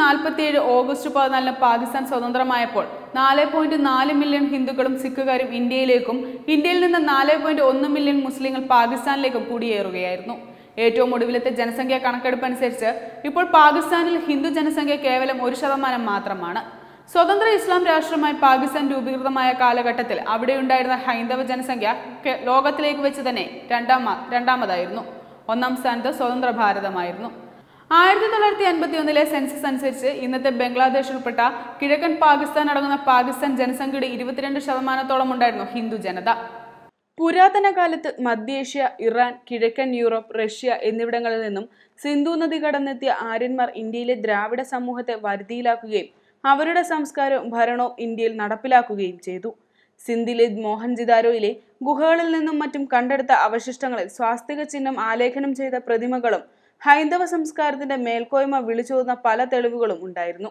നാൽപ്പത്തി ഏഴ് ഓഗസ്റ്റ് പതിനാലിന് പാകിസ്ഥാൻ സ്വതന്ത്രമായപ്പോൾ നാല് പോയിന്റ് നാല് മില്യൺ ഹിന്ദുക്കളും സിഖുകാരും ഇന്ത്യയിലേക്കും ഇന്ത്യയിൽ നിന്ന് നാല് പോയിന്റ് ഒന്ന് മില്യൺ മുസ്ലിങ്ങൾ പാകിസ്ഥാനിലേക്കും കുടിയേറുകയായിരുന്നു ഏറ്റവും ഒടുവിലത്തെ ജനസംഖ്യ കണക്കെടുപ്പ് അനുസരിച്ച് ഇപ്പോൾ പാകിസ്ഥാനിൽ ഹിന്ദു ജനസംഖ്യ കേവലം ഒരു ശതമാനം മാത്രമാണ് സ്വതന്ത്ര ഇസ്ലാം രാഷ്ട്രമായി പാകിസ്ഥാൻ രൂപീകൃതമായ കാലഘട്ടത്തിൽ അവിടെയുണ്ടായിരുന്ന ഹൈന്ദവ ജനസംഖ്യ ലോകത്തിലേക്ക് വെച്ച് തന്നെ രണ്ടാമ രണ്ടാമതായിരുന്നു ഒന്നാം സ്ഥാനത്ത് സ്വതന്ത്ര ഭാരതമായിരുന്നു ആയിരത്തി തൊള്ളായിരത്തി അൻപത്തി ഒന്നിലെ സെൻസസ് അനുസരിച്ച് ഇന്നത്തെ ബംഗ്ലാദേശ് ഉൾപ്പെട്ട കിഴക്കൻ പാകിസ്ഥാൻ അടങ്ങുന്ന പാകിസ്ഥാൻ ജനസംഖ്യയുടെ ഇരുപത്തിരണ്ട് ശതമാനത്തോളം ഉണ്ടായിരുന്നു ഹിന്ദു ജനത പുരാതന കാലത്ത് മധ്യേഷ്യ ഇറാൻ കിഴക്കൻ യൂറോപ്പ് റഷ്യ എന്നിവിടങ്ങളിൽ നിന്നും സിന്ധു നദി കടന്നെത്തിയ ആര്യന്മാർ ഇന്ത്യയിലെ ദ്രാവിഡ സമൂഹത്തെ വരുതിയിലാക്കുകയും അവരുടെ സംസ്കാരവും ഭരണവും ഇന്ത്യയിൽ നടപ്പിലാക്കുകയും ചെയ്തു സിന്ധിലെ മോഹൻജിദാരോയിലെ ഗുഹകളിൽ നിന്നും മറ്റും കണ്ടെടുത്ത അവശിഷ്ടങ്ങളിൽ സ്വാസ്തിക ചിഹ്നം ആലേഖനം ചെയ്ത പ്രതിമകളും ഹൈന്ദവ സംസ്കാരത്തിന്റെ മേൽക്കോയ്മ വിളിച്ചോതുന്ന പല തെളിവുകളും ഉണ്ടായിരുന്നു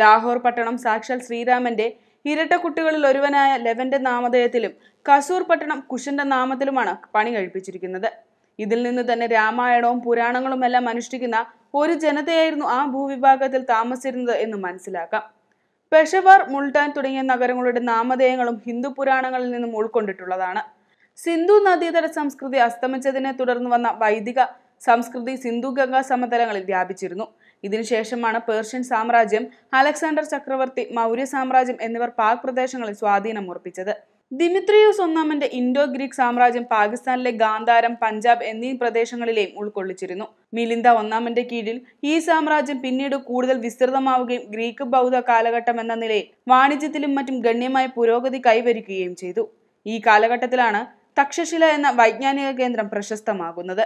ലാഹോർ പട്ടണം സാക്ഷാൽ ശ്രീരാമന്റെ ഇരട്ട കുട്ടികളിൽ ഒരുവനായ ലെവന്റെ നാമധേയത്തിലും കസൂർ പട്ടണം കുശന്റെ നാമത്തിലുമാണ് പണി കഴിപ്പിച്ചിരിക്കുന്നത് ഇതിൽ നിന്ന് തന്നെ രാമായണവും പുരാണങ്ങളും എല്ലാം അനുഷ്ഠിക്കുന്ന ഒരു ജനതയായിരുന്നു ആ ഭൂവിഭാഗത്തിൽ താമസിച്ചിരുന്നത് എന്ന് മനസ്സിലാക്കാം പെഷവാർ മുൾട്ടാൻ തുടങ്ങിയ നഗരങ്ങളുടെ നാമധേയങ്ങളും ഹിന്ദു പുരാണങ്ങളിൽ നിന്നും ഉൾക്കൊണ്ടിട്ടുള്ളതാണ് സിന്ധു നദീതട സംസ്കൃതി അസ്തമിച്ചതിനെ തുടർന്ന് വന്ന വൈദിക സംസ്കൃതി സിന്ധു ഗംഗാ സമതലങ്ങളിൽ വ്യാപിച്ചിരുന്നു ഇതിനുശേഷമാണ് പേർഷ്യൻ സാമ്രാജ്യം അലക്സാണ്ടർ ചക്രവർത്തി മൗര്യ സാമ്രാജ്യം എന്നിവർ പാക് പ്രദേശങ്ങളിൽ സ്വാധീനം ഉറപ്പിച്ചത് ദിമിത്രിയൂസ് ഒന്നാമന്റെ ഇൻഡോ ഗ്രീക്ക് സാമ്രാജ്യം പാകിസ്ഥാനിലെ ഗാന്ധാരം പഞ്ചാബ് എന്നീ പ്രദേശങ്ങളിലെയും ഉൾക്കൊള്ളിച്ചിരുന്നു മിലിന്ദ ഒന്നാമന്റെ കീഴിൽ ഈ സാമ്രാജ്യം പിന്നീട് കൂടുതൽ വിസ്തൃതമാവുകയും ഗ്രീക്ക് ബൗദ്ധ കാലഘട്ടം എന്ന നിലയിൽ വാണിജ്യത്തിലും മറ്റും ഗണ്യമായ പുരോഗതി കൈവരിക്കുകയും ചെയ്തു ഈ കാലഘട്ടത്തിലാണ് തക്ഷശില എന്ന വൈജ്ഞാനിക കേന്ദ്രം പ്രശസ്തമാകുന്നത്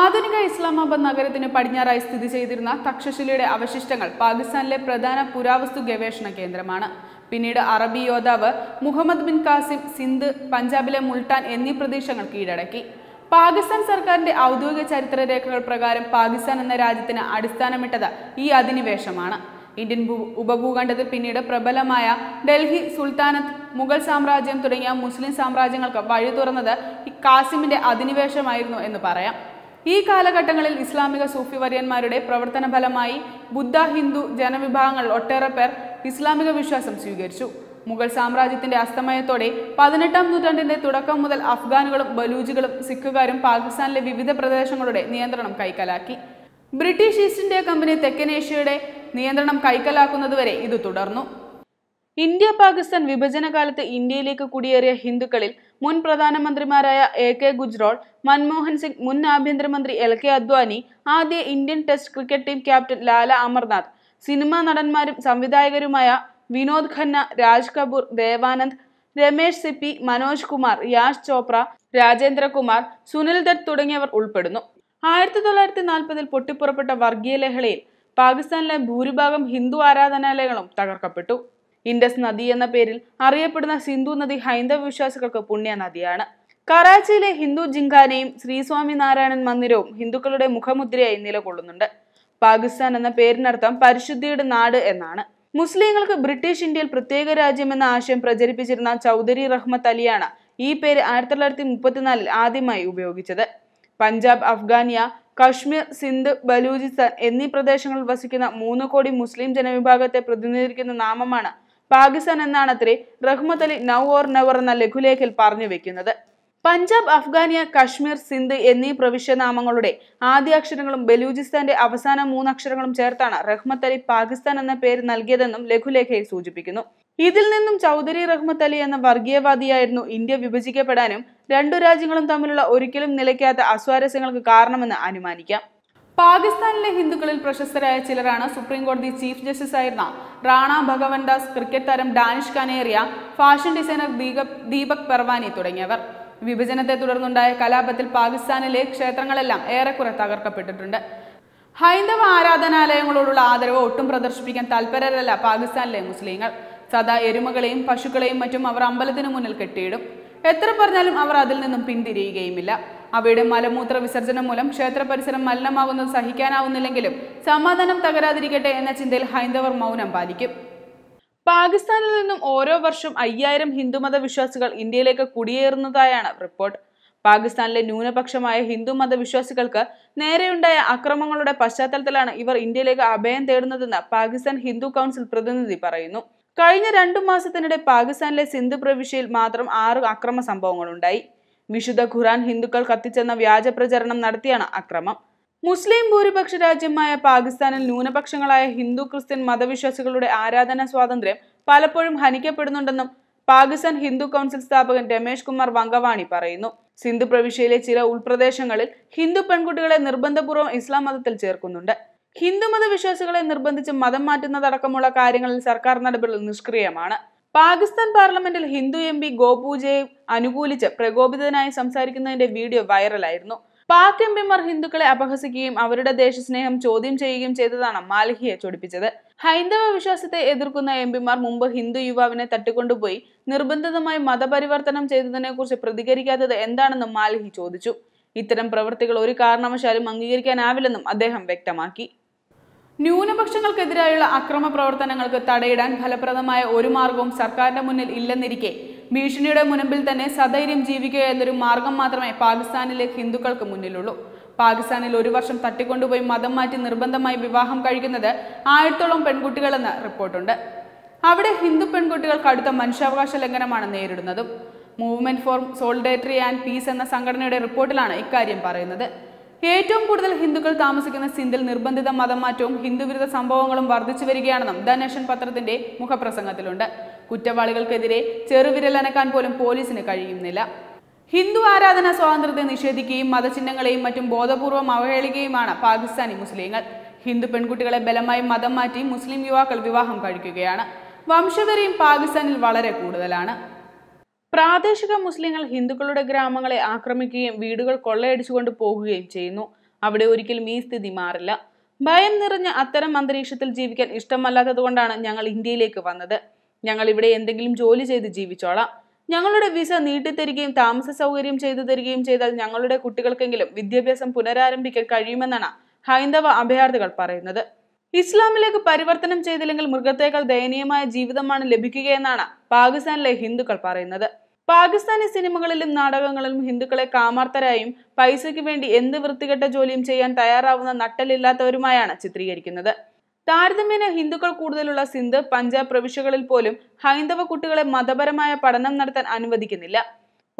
ആധുനിക ഇസ്ലാമാബാദ് നഗരത്തിന് പടിഞ്ഞാറായി സ്ഥിതി ചെയ്തിരുന്ന തക്ഷശിലയുടെ അവശിഷ്ടങ്ങൾ പാകിസ്ഥാനിലെ പ്രധാന പുരാവസ്തു ഗവേഷണ കേന്ദ്രമാണ് പിന്നീട് അറബി യോദ്ധാവ് മുഹമ്മദ് ബിൻ കാസിം സിന്ധ് പഞ്ചാബിലെ മുൾട്ടാൻ എന്നീ പ്രദേശങ്ങൾ കീഴടക്കി പാകിസ്ഥാൻ സർക്കാരിന്റെ ഔദ്യോഗിക ചരിത്ര രേഖകൾ പ്രകാരം പാകിസ്ഥാൻ എന്ന രാജ്യത്തിന് അടിസ്ഥാനമിട്ടത് ഈ അധിനിവേശമാണ് ഇന്ത്യൻ ഉപഭൂഖണ്ഡത്തിൽ പിന്നീട് പ്രബലമായ ഡൽഹി സുൽത്താനത്ത് മുഗൾ സാമ്രാജ്യം തുടങ്ങിയ മുസ്ലിം സാമ്രാജ്യങ്ങൾക്ക് വഴി തുറന്നത് കാസിമിന്റെ അധിനിവേശമായിരുന്നു എന്ന് പറയാം ഈ കാലഘട്ടങ്ങളിൽ ഇസ്ലാമിക സൂഫി വര്യന്മാരുടെ പ്രവർത്തന ഫലമായി ബുദ്ധ ഹിന്ദു ജനവിഭാഗങ്ങൾ ഒട്ടേറെ പേർ ഇസ്ലാമിക വിശ്വാസം സ്വീകരിച്ചു മുഗൾ സാമ്രാജ്യത്തിന്റെ അസ്തമയത്തോടെ പതിനെട്ടാം നൂറ്റാണ്ടിന്റെ തുടക്കം മുതൽ അഫ്ഗാനുകളും ബലൂജികളും സിഖുകാരും പാകിസ്ഥാനിലെ വിവിധ പ്രദേശങ്ങളുടെ നിയന്ത്രണം കൈക്കലാക്കി ബ്രിട്ടീഷ് ഈസ്റ്റ് ഇന്ത്യ കമ്പനി തെക്കൻ ഏഷ്യയുടെ നിയന്ത്രണം കൈക്കലാക്കുന്നതുവരെ ഇത് തുടർന്നു ഇന്ത്യ പാകിസ്ഥാൻ വിഭജന കാലത്ത് ഇന്ത്യയിലേക്ക് കുടിയേറിയ ഹിന്ദുക്കളിൽ മുൻ പ്രധാനമന്ത്രിമാരായ എ കെ ഗുജ്റോൾ മൻമോഹൻ സിംഗ് മുൻ ആഭ്യന്തരമന്ത്രി എൽ കെ അദ്വാനി ആദ്യ Indian test cricket team captain Lala Amarnath cinema നടന്മാരും സംവിധായകരുമായ വിനോദ് ഖന്ന രാജ് കപൂർ ദേവാനന്ദ് രമേശ് സിപ്പി മനോജ് കുമാർ യാഷ് ചോപ്ര രാജേന്ദ്രകുമാർ സുനിൽ ദത്ത് തുടങ്ങിയവർ ഉൾപ്പെടുന്നു ആയിരത്തി തൊള്ളായിരത്തി നാൽപ്പതിൽ പൊട്ടിപ്പുറപ്പെട്ട വർഗീയ ലഹളയിൽ പാകിസ്ഥാനിലെ ഭൂരിഭാഗം ഹിന്ദു ആരാധനാലയങ്ങളും തകർക്കപ്പെട്ടു ഇൻഡസ് നദി എന്ന പേരിൽ അറിയപ്പെടുന്ന സിന്ധു നദി ഹൈന്ദവ വിശ്വാസികൾക്ക് പുണ്യ നദിയാണ് കറാച്ചിയിലെ ഹിന്ദു ജിങ്കാനയും ശ്രീസ്വാമി നാരായണൻ മന്ദിരവും ഹിന്ദുക്കളുടെ മുഖമുദ്രയായി നിലകൊള്ളുന്നുണ്ട് പാകിസ്ഥാൻ എന്ന പേരിനർത്ഥം പരിശുദ്ധിയുടെ നാട് എന്നാണ് മുസ്ലിങ്ങൾക്ക് ബ്രിട്ടീഷ് ഇന്ത്യയിൽ പ്രത്യേക രാജ്യം എന്ന ആശയം പ്രചരിപ്പിച്ചിരുന്ന ചൗധരി റഹ്മത്ത് അലിയാണ് ഈ പേര് ആയിരത്തി തൊള്ളായിരത്തി മുപ്പത്തിനാലിൽ ആദ്യമായി ഉപയോഗിച്ചത് പഞ്ചാബ് അഫ്ഗാനിയ കശ്മീർ സിന്ധ് ബലൂചിസ്ഥാൻ എന്നീ പ്രദേശങ്ങളിൽ വസിക്കുന്ന മൂന്ന് കോടി മുസ്ലിം ജനവിഭാഗത്തെ പ്രതിനിധീകരിക്കുന്ന നാമമാണ് പാകിസ്ഥാൻ എന്നാണത്രേ Rahmat Ali now or never എന്ന ലഘുലേഖയിൽ പറഞ്ഞു വെക്കുന്നത് പഞ്ചാബ് അഫ്ഗാനിയ കശ്മീർ സിന്ധ് എന്നീ പ്രവിശ്യ ആദ്യ ആദ്യാക്ഷരങ്ങളും ബലൂചിസ്ഥാന്റെ അവസാന മൂന്നക്ഷരങ്ങളും ചേർത്താണ് റഹ്മത് അലി പാകിസ്ഥാൻ എന്ന പേര് നൽകിയതെന്നും ലഘുലേഖയിൽ സൂചിപ്പിക്കുന്നു ഇതിൽ നിന്നും ചൗധരി റഹ്മത് അലി എന്ന വർഗീയവാദിയായിരുന്നു ഇന്ത്യ വിഭജിക്കപ്പെടാനും രണ്ടു രാജ്യങ്ങളും തമ്മിലുള്ള ഒരിക്കലും നിലയ്ക്കാത്ത അസ്വാരസ്യങ്ങൾക്ക് കാരണമെന്ന് അനുമാനിക്കാം പാകിസ്ഥാനിലെ ഹിന്ദുക്കളിൽ പ്രശസ്തരായ ചിലരാണ് സുപ്രീം കോടതി ചീഫ് ജസ്റ്റിസ് ആയിരുന്ന റാണ ഭഗവൻദാസ് ക്രിക്കറ്റ് താരം ഡാനിഷ് കനേറിയ ഫാഷൻ ഡിസൈനർ ദീപക് ദീപക് പെർവാനി തുടങ്ങിയവർ വിഭജനത്തെ തുടർന്നുണ്ടായ കലാപത്തിൽ പാകിസ്ഥാനിലെ ക്ഷേത്രങ്ങളെല്ലാം ഏറെക്കുറെ തകർക്കപ്പെട്ടിട്ടുണ്ട് ഹൈന്ദവ ആരാധനാലയങ്ങളോടുള്ള ആദരവ് ഒട്ടും പ്രദർശിപ്പിക്കാൻ താല്പര്യരല്ല പാകിസ്ഥാനിലെ മുസ്ലിങ്ങൾ സദാ എരുമകളെയും പശുക്കളെയും മറ്റും അവർ അമ്പലത്തിന് മുന്നിൽ കെട്ടിയിടും എത്ര പറഞ്ഞാലും അവർ അതിൽ നിന്നും പിന്തിരിയുകയുമില്ല അവയുടെ മലമൂത്ര വിസർജനം മൂലം ക്ഷേത്ര പരിസരം മലിനമാകുന്നത് സഹിക്കാനാവുന്നില്ലെങ്കിലും സമാധാനം തകരാതിരിക്കട്ടെ എന്ന ചിന്തയിൽ ഹൈന്ദവർ മൗനം പാലിക്കും പാകിസ്ഥാനിൽ നിന്നും ഓരോ വർഷം അയ്യായിരം ഹിന്ദുമത വിശ്വാസികൾ ഇന്ത്യയിലേക്ക് കുടിയേറുന്നതായാണ് റിപ്പോർട്ട് പാകിസ്ഥാനിലെ ന്യൂനപക്ഷമായ ഹിന്ദു മതവിശ്വാസികൾക്ക് നേരെയുണ്ടായ അക്രമങ്ങളുടെ പശ്ചാത്തലത്തിലാണ് ഇവർ ഇന്ത്യയിലേക്ക് അഭയം തേടുന്നതെന്ന് പാകിസ്ഥാൻ ഹിന്ദു കൗൺസിൽ പ്രതിനിധി പറയുന്നു കഴിഞ്ഞ രണ്ടു മാസത്തിനിടെ പാകിസ്ഥാനിലെ സിന്ധു പ്രവിശ്യയിൽ മാത്രം ആറ് അക്രമ സംഭവങ്ങളുണ്ടായി വിശുദ്ധ ഖുറാൻ ഹിന്ദുക്കൾ കത്തിച്ചെന്ന വ്യാജ പ്രചരണം നടത്തിയാണ് അക്രമം മുസ്ലിം ഭൂരിപക്ഷ രാജ്യമായ പാകിസ്ഥാനിൽ ന്യൂനപക്ഷങ്ങളായ ഹിന്ദു ക്രിസ്ത്യൻ മതവിശ്വാസികളുടെ ആരാധനാ സ്വാതന്ത്ര്യം പലപ്പോഴും ഹനിക്കപ്പെടുന്നുണ്ടെന്നും പാകിസ്ഥാൻ ഹിന്ദു കൗൺസിൽ സ്ഥാപകൻ രമേശ് കുമാർ വങ്കവാണി പറയുന്നു സിന്ധു പ്രവിശ്യയിലെ ചില ഉൾപ്രദേശങ്ങളിൽ ഹിന്ദു പെൺകുട്ടികളെ നിർബന്ധപൂർവ്വം ഇസ്ലാം മതത്തിൽ ചേർക്കുന്നുണ്ട് ഹിന്ദു മതവിശ്വാസികളെ നിർബന്ധിച്ച് മതം മാറ്റുന്നതടക്കമുള്ള കാര്യങ്ങളിൽ സർക്കാർ നടപടികൾ നിഷ്ക്രിയമാണ് പാകിസ്ഥാൻ പാർലമെന്റിൽ ഹിന്ദു എം പി ഗോപൂജയെ അനുകൂലിച്ച് പ്രകോപിതനായി സംസാരിക്കുന്നതിന്റെ വീഡിയോ വൈറലായിരുന്നു പാക് എം പിമാർ ഹിന്ദുക്കളെ അപഹസിക്കുകയും അവരുടെ ദേശസ്നേഹം ചോദ്യം ചെയ്യുകയും ചെയ്തതാണ് മാലിഹിയെ ചൊടിപ്പിച്ചത് ഹൈന്ദവ വിശ്വാസത്തെ എതിർക്കുന്ന എം പിമാർ മുമ്പ് ഹിന്ദു യുവാവിനെ തട്ടിക്കൊണ്ടുപോയി നിർബന്ധിതമായി മതപരിവർത്തനം കുറിച്ച് പ്രതികരിക്കാത്തത് എന്താണെന്നും മാലിഹി ചോദിച്ചു ഇത്തരം പ്രവൃത്തികൾ ഒരു കാരണവശാലും അംഗീകരിക്കാനാവില്ലെന്നും അദ്ദേഹം വ്യക്തമാക്കി ന്യൂനപക്ഷങ്ങൾക്കെതിരായുള്ള അക്രമ പ്രവർത്തനങ്ങൾക്ക് തടയിടാൻ ഫലപ്രദമായ ഒരു മാർഗവും സർക്കാരിന്റെ മുന്നിൽ ഇല്ലെന്നിരിക്കെ ഭീഷണിയുടെ മുൻപിൽ തന്നെ സധൈര്യം ജീവിക്കുക എന്നൊരു മാർഗം മാത്രമേ പാകിസ്ഥാനിലെ ഹിന്ദുക്കൾക്ക് മുന്നിലുള്ളൂ പാകിസ്ഥാനിൽ ഒരു വർഷം തട്ടിക്കൊണ്ടുപോയി മതം മാറ്റി നിർബന്ധമായി വിവാഹം കഴിക്കുന്നത് ആയിരത്തോളം പെൺകുട്ടികളെന്ന് റിപ്പോർട്ടുണ്ട് അവിടെ ഹിന്ദു പെൺകുട്ടികൾ കടുത്ത മനുഷ്യാവകാശ ലംഘനമാണ് നേരിടുന്നതും movement for solidarity and peace എന്ന സംഘടനയുടെ റിപ്പോർട്ടിലാണ് ഇക്കാര്യം പറയുന്നത് ഏറ്റവും കൂടുതൽ ഹിന്ദുക്കൾ താമസിക്കുന്ന സിന്ധിൽ നിർബന്ധിത മതമാറ്റവും ഹിന്ദുവിരുദ്ധ സംഭവങ്ങളും വർദ്ധിച്ചു വരികയാണെന്നും ദ നേഷൻ പത്രത്തിന്റെ മുഖപ്രസംഗത്തിലുണ്ട് കുറ്റവാളികൾക്കെതിരെ ചെറുവിരലനക്കാൻ പോലും പോലീസിന് കഴിയുന്നില്ല ഹിന്ദു ആരാധനാ സ്വാതന്ത്ര്യത്തെ നിഷേധിക്കുകയും മതചിഹ്നങ്ങളെയും മറ്റും ബോധപൂർവം അവഹേളിക്കുകയുമാണ് പാകിസ്ഥാനി മുസ്ലിങ്ങൾ ഹിന്ദു പെൺകുട്ടികളെ ബലമായി മതം മാറ്റി മുസ്ലിം യുവാക്കൾ വിവാഹം കഴിക്കുകയാണ് വംശവരെയും പാകിസ്ഥാനിൽ വളരെ കൂടുതലാണ് പ്രാദേശിക മുസ്ലിങ്ങൾ ഹിന്ദുക്കളുടെ ഗ്രാമങ്ങളെ ആക്രമിക്കുകയും വീടുകൾ കൊള്ളയടിച്ചുകൊണ്ട് പോകുകയും ചെയ്യുന്നു അവിടെ ഒരിക്കലും ഈ സ്ഥിതി മാറില്ല ഭയം നിറഞ്ഞ അത്തരം അന്തരീക്ഷത്തിൽ ജീവിക്കാൻ ഇഷ്ടമല്ലാത്തതുകൊണ്ടാണ് ഞങ്ങൾ ഇന്ത്യയിലേക്ക് വന്നത് ഞങ്ങൾ ഇവിടെ എന്തെങ്കിലും ജോലി ചെയ്ത് ജീവിച്ചോളാം ഞങ്ങളുടെ വിസ നീട്ടിത്തരികയും താമസ സൗകര്യം ചെയ്തു തരികയും ചെയ്താൽ ഞങ്ങളുടെ കുട്ടികൾക്കെങ്കിലും വിദ്യാഭ്യാസം പുനരാരംഭിക്കാൻ കഴിയുമെന്നാണ് ഹൈന്ദവ അഭയാർത്ഥികൾ പറയുന്നത് ഇസ്ലാമിലേക്ക് പരിവർത്തനം ചെയ്തില്ലെങ്കിൽ മൃഗത്തേക്കാൾ ദയനീയമായ ജീവിതമാണ് ലഭിക്കുകയെന്നാണ് പാകിസ്ഥാനിലെ ഹിന്ദുക്കൾ പറയുന്നത് പാകിസ്ഥാനി സിനിമകളിലും നാടകങ്ങളിലും ഹിന്ദുക്കളെ കാമാർത്തരായും പൈസയ്ക്ക് വേണ്ടി എന്ത് വൃത്തികെട്ട ജോലിയും ചെയ്യാൻ തയ്യാറാവുന്ന നട്ടലില്ലാത്തവരുമായാണ് ചിത്രീകരിക്കുന്നത് താരതമ്യേന ഹിന്ദുക്കൾ കൂടുതലുള്ള സിന്ധ് പഞ്ചാബ് പ്രവിശ്യകളിൽ പോലും ഹൈന്ദവ കുട്ടികളെ മതപരമായ പഠനം നടത്താൻ അനുവദിക്കുന്നില്ല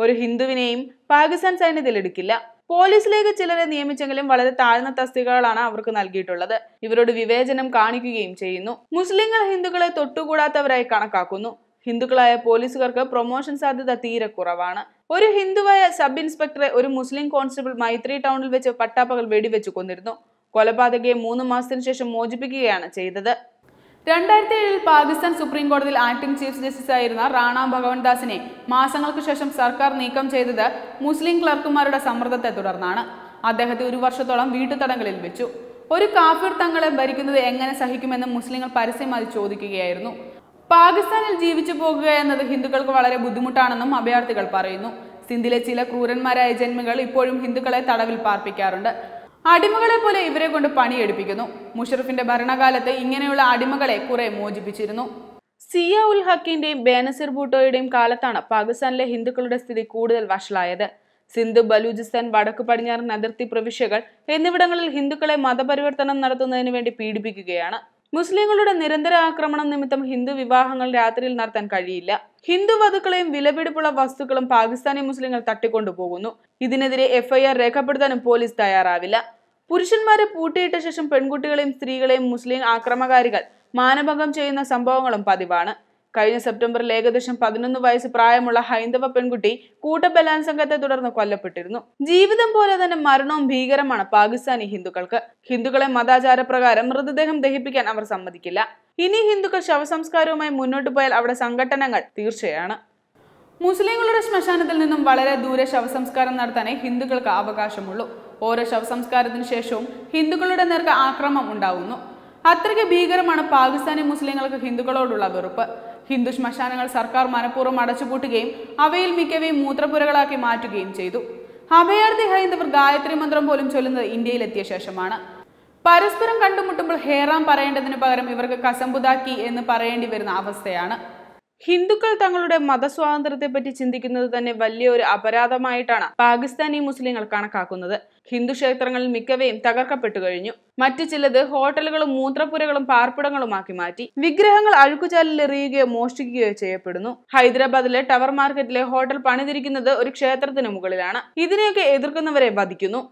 ഒരു ഹിന്ദുവിനെയും പാകിസ്ഥാൻ സൈന്യത്തിലെടുക്കില്ല പോലീസിലേക്ക് ചിലരെ നിയമിച്ചെങ്കിലും വളരെ താഴ്ന്ന തസ്തികകളാണ് അവർക്ക് നൽകിയിട്ടുള്ളത് ഇവരോട് വിവേചനം കാണിക്കുകയും ചെയ്യുന്നു മുസ്ലിങ്ങൾ ഹിന്ദുക്കളെ തൊട്ടുകൂടാത്തവരായി കണക്കാക്കുന്നു ഹിന്ദുക്കളായ പോലീസുകാർക്ക് പ്രൊമോഷൻ സാധ്യത തീരെ കുറവാണ് ഒരു ഹിന്ദുവായ സബ് ഇൻസ്പെക്ടറെ ഒരു മുസ്ലിം കോൺസ്റ്റബിൾ മൈത്രി ടൗണിൽ വെച്ച് പട്ടാപ്പകൾ വെടിവെച്ചു കൊന്നിരുന്നു കൊലപാതകയെ മൂന്ന് മാസത്തിനു ശേഷം മോചിപ്പിക്കുകയാണ് ചെയ്തത് രണ്ടായിരത്തി ഏഴിൽ പാകിസ്ഥാൻ സുപ്രീം കോടതിയിൽ ആക്ടിംഗ് ചീഫ് ആയിരുന്ന റാണ ഭഗവൻദാസിനെ മാസങ്ങൾക്ക് ശേഷം സർക്കാർ നീക്കം ചെയ്തത് മുസ്ലിം ക്ലർക്കുമാരുടെ സമ്മർദ്ദത്തെ തുടർന്നാണ് അദ്ദേഹത്തെ ഒരു വർഷത്തോളം വീട്ടുതടങ്കലിൽ വെച്ചു ഒരു കാഫിർ തങ്ങളെ ഭരിക്കുന്നത് എങ്ങനെ സഹിക്കുമെന്ന് മുസ്ലിങ്ങൾ പരസ്യമായി ചോദിക്കുകയായിരുന്നു പാകിസ്ഥാനിൽ ജീവിച്ചു പോകുക എന്നത് ഹിന്ദുക്കൾക്ക് വളരെ ബുദ്ധിമുട്ടാണെന്നും അഭയാർത്ഥികൾ പറയുന്നു സിന്ധിലെ ചില ക്രൂരന്മാരായ ജന്മികൾ ഇപ്പോഴും ഹിന്ദുക്കളെ തടവിൽ പാർപ്പിക്കാറുണ്ട് അടിമകളെ പോലെ ഇവരെ കൊണ്ട് പണിയെടുപ്പിക്കുന്നു മുഷറഫിന്റെ ഭരണകാലത്ത് ഇങ്ങനെയുള്ള അടിമകളെ കുറെ മോചിപ്പിച്ചിരുന്നു സിയ ഉൽ ഹക്കിന്റെയും ബേനസിർ ഭൂട്ടോയുടെയും കാലത്താണ് പാകിസ്ഥാനിലെ ഹിന്ദുക്കളുടെ സ്ഥിതി കൂടുതൽ വഷളായത് സിന്ധു ബലൂചിസ്ഥാൻ വടക്ക് പടിഞ്ഞാറൻ അതിർത്തി പ്രവിശ്യകൾ എന്നിവിടങ്ങളിൽ ഹിന്ദുക്കളെ മതപരിവർത്തനം നടത്തുന്നതിന് വേണ്ടി പീഡിപ്പിക്കുകയാണ് മുസ്ലിങ്ങളുടെ നിരന്തര ആക്രമണം നിമിത്തം ഹിന്ദു വിവാഹങ്ങൾ രാത്രിയിൽ നടത്താൻ കഴിയില്ല ഹിന്ദു വധുക്കളെയും വിലപിടിപ്പുള്ള വസ്തുക്കളും പാകിസ്ഥാനി മുസ്ലിങ്ങൾ തട്ടിക്കൊണ്ടുപോകുന്നു ഇതിനെതിരെ എഫ്ഐആർ രേഖപ്പെടുത്താനും പോലീസ് തയ്യാറാവില്ല പുരുഷന്മാരെ പൂട്ടിയിട്ട ശേഷം പെൺകുട്ടികളെയും സ്ത്രീകളെയും മുസ്ലിം ആക്രമകാരികൾ മാനഭംഗം ചെയ്യുന്ന സംഭവങ്ങളും പതിവാണ് കഴിഞ്ഞ സെപ്റ്റംബറിൽ ഏകദേശം പതിനൊന്ന് വയസ്സ് പ്രായമുള്ള ഹൈന്ദവ പെൺകുട്ടി കൂട്ടബലാത്സംഗത്തെ തുടർന്ന് കൊല്ലപ്പെട്ടിരുന്നു ജീവിതം പോലെ തന്നെ മരണവും ഭീകരമാണ് പാകിസ്ഥാനി ഹിന്ദുക്കൾക്ക് ഹിന്ദുക്കളെ മതാചാരപ്രകാരം മൃതദേഹം ദഹിപ്പിക്കാൻ അവർ സമ്മതിക്കില്ല ഇനി ഹിന്ദുക്കൾ ശവസംസ്കാരവുമായി മുന്നോട്ട് പോയാൽ അവിടെ സംഘടനകൾ തീർച്ചയാണ് മുസ്ലിങ്ങളുടെ ശ്മശാനത്തിൽ നിന്നും വളരെ ദൂരെ ശവസംസ്കാരം നടത്താനേ ഹിന്ദുക്കൾക്ക് അവകാശമുള്ളൂ ഓരോ ശവസംസ്കാരത്തിന് ശേഷവും ഹിന്ദുക്കളുടെ നേർക്ക് ആക്രമം ഉണ്ടാവുന്നു അത്രയ്ക്ക് ഭീകരമാണ് പാകിസ്ഥാനി മുസ്ലിങ്ങൾക്ക് ഹിന്ദുക്കളോടുള്ള വെറുപ്പ് ഹിന്ദു ശ്മശാനങ്ങൾ സർക്കാർ മനഃപൂർവ്വം അടച്ചുപൂട്ടുകയും അവയിൽ മിക്കവയും മൂത്രപുരകളാക്കി മാറ്റുകയും ചെയ്തു അഭയാർത്ഥി ഹൈന്ദവർ ഗായത്രി മന്ത്രം പോലും ചൊല്ലുന്നത് ഇന്ത്യയിലെത്തിയ ശേഷമാണ് പരസ്പരം കണ്ടുമുട്ടുമ്പോൾ ഹേറാം പറയേണ്ടതിന് പകരം ഇവർക്ക് കസംബുദാക്കി എന്ന് പറയേണ്ടി വരുന്ന അവസ്ഥയാണ് ഹിന്ദുക്കൾ തങ്ങളുടെ മതസ്വാതന്ത്ര്യത്തെപ്പറ്റി ചിന്തിക്കുന്നത് തന്നെ വലിയൊരു അപരാധമായിട്ടാണ് പാകിസ്ഥാനി മുസ്ലിങ്ങൾ കണക്കാക്കുന്നത് ഹിന്ദു ക്ഷേത്രങ്ങളിൽ മിക്കവയും തകർക്കപ്പെട്ടു കഴിഞ്ഞു മറ്റു ചിലത് ഹോട്ടലുകളും മൂത്രപ്പുരകളും പാർപ്പിടങ്ങളുമാക്കി മാറ്റി വിഗ്രഹങ്ങൾ അഴുക്കുചാലിൽ എറിയുകയോ മോഷ്ടിക്കുകയോ ചെയ്യപ്പെടുന്നു ഹൈദരാബാദിലെ ടവർ മാർക്കറ്റിലെ ഹോട്ടൽ പണിതിരിക്കുന്നത് ഒരു ക്ഷേത്രത്തിന് മുകളിലാണ് ഇതിനെയൊക്കെ എതിർക്കുന്നവരെ വധിക്കുന്നു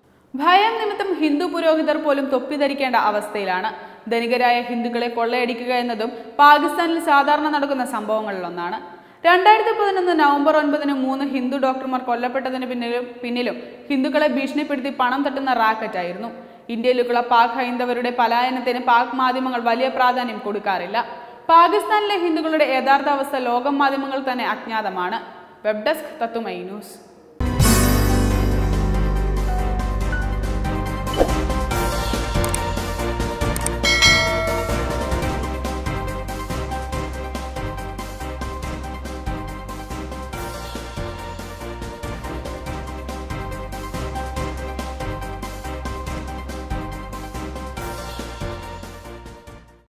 ഭയം നിമിത്തം ഹിന്ദു പുരോഹിതർ പോലും തൊപ്പി ധരിക്കേണ്ട അവസ്ഥയിലാണ് ധനികരായ ഹിന്ദുക്കളെ കൊള്ളയടിക്കുക എന്നതും പാകിസ്ഥാനിൽ സാധാരണ നടക്കുന്ന സംഭവങ്ങളിലൊന്നാണ് രണ്ടായിരത്തി പതിനൊന്ന് നവംബർ ഒൻപതിന് മൂന്ന് ഹിന്ദു ഡോക്ടർമാർ കൊല്ലപ്പെട്ടതിന് പിന്നിലും പിന്നിലും ഹിന്ദുക്കളെ ഭീഷണിപ്പെടുത്തി പണം തട്ടുന്ന റാക്കറ്റായിരുന്നു ഇന്ത്യയിലേക്കുള്ള പാക് ഹൈന്ദവരുടെ പലായനത്തിന് പാക് മാധ്യമങ്ങൾ വലിയ പ്രാധാന്യം കൊടുക്കാറില്ല പാകിസ്ഥാനിലെ ഹിന്ദുക്കളുടെ യഥാർത്ഥ അവസ്ഥ ലോകം മാധ്യമങ്ങൾ തന്നെ അജ്ഞാതമാണ് വെബ് ഡെസ്ക് തത്തുമൈ ന്യൂസ്